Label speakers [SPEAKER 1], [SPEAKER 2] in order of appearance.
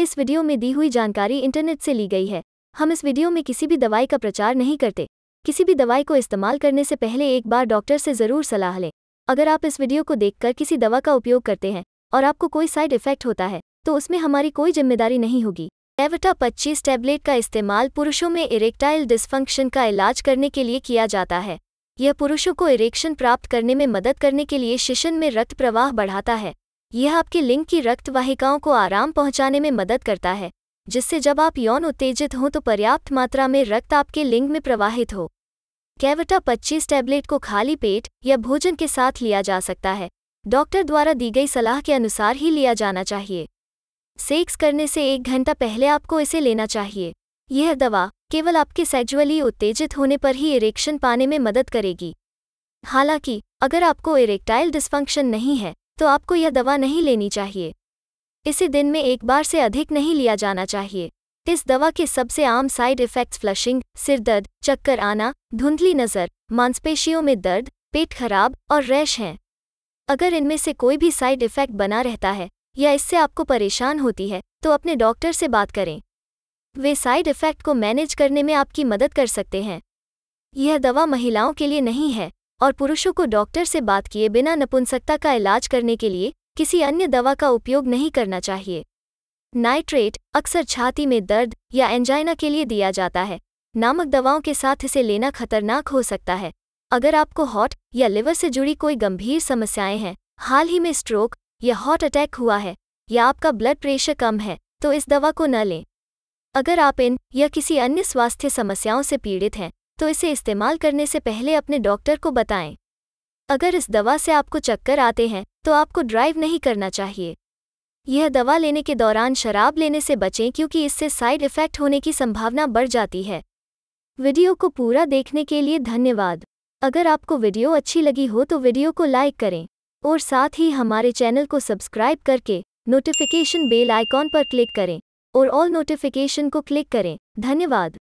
[SPEAKER 1] इस वीडियो में दी हुई जानकारी इंटरनेट से ली गई है हम इस वीडियो में किसी भी दवाई का प्रचार नहीं करते किसी भी दवाई को इस्तेमाल करने से पहले एक बार डॉक्टर से ज़रूर सलाह लें अगर आप इस वीडियो को देखकर किसी दवा का उपयोग करते हैं और आपको कोई साइड इफेक्ट होता है तो उसमें हमारी कोई जिम्मेदारी नहीं होगी एवटा पच्चीस टैबलेट का इस्तेमाल पुरुषों में इरेक्टाइल डिस्फंक्शन का इलाज करने के लिए किया जाता है यह पुरुषों को इरेक्शन प्राप्त करने में मदद करने के लिए शिशन में रक्त प्रवाह बढ़ाता है यह आपकी लिंग की रक्त वाहिकाओं को आराम पहुंचाने में मदद करता है जिससे जब आप यौन उत्तेजित हों तो पर्याप्त मात्रा में रक्त आपके लिंग में प्रवाहित हो कैवटा 25 टैबलेट को खाली पेट या भोजन के साथ लिया जा सकता है डॉक्टर द्वारा दी गई सलाह के अनुसार ही लिया जाना चाहिए सेक्स करने से एक घंटा पहले आपको इसे लेना चाहिए यह दवा केवल आपके सेक्जुअली उत्तेजित होने पर ही इरेक्शन पाने में मदद करेगी हालांकि अगर आपको इरेक्टाइल डिस्फंक्शन नहीं है तो आपको यह दवा नहीं लेनी चाहिए इसे दिन में एक बार से अधिक नहीं लिया जाना चाहिए इस दवा के सबसे आम साइड इफ़ेक्ट्स फ्लशिंग सिरदर्द चक्कर आना धुंधली नज़र मांसपेशियों में दर्द पेट खराब और रैश हैं अगर इनमें से कोई भी साइड इफ़ेक्ट बना रहता है या इससे आपको परेशान होती है तो अपने डॉक्टर से बात करें वे साइड इफ़ेक्ट को मैनेज करने में आपकी मदद कर सकते हैं यह दवा महिलाओं के लिए नहीं है और पुरुषों को डॉक्टर से बात किए बिना नपुंसकता का इलाज करने के लिए किसी अन्य दवा का उपयोग नहीं करना चाहिए नाइट्रेट अक्सर छाती में दर्द या एंजाइना के लिए दिया जाता है नामक दवाओं के साथ इसे लेना खतरनाक हो सकता है अगर आपको हॉट या लिवर से जुड़ी कोई गंभीर समस्याएं हैं हाल ही में स्ट्रोक या हॉट अटैक हुआ है या आपका ब्लड प्रेशर कम है तो इस दवा को न लें अगर आप इन या किसी अन्य स्वास्थ्य समस्याओं से पीड़ित हैं तो इसे इस्तेमाल करने से पहले अपने डॉक्टर को बताएं अगर इस दवा से आपको चक्कर आते हैं तो आपको ड्राइव नहीं करना चाहिए यह दवा लेने के दौरान शराब लेने से बचें क्योंकि इससे साइड इफ़ेक्ट होने की संभावना बढ़ जाती है वीडियो को पूरा देखने के लिए धन्यवाद अगर आपको वीडियो अच्छी लगी हो तो वीडियो को लाइक करें और साथ ही हमारे चैनल को सब्सक्राइब करके नोटिफिकेशन बेल आइकॉन पर क्लिक करें और ऑल नोटिफिकेशन को क्लिक करें धन्यवाद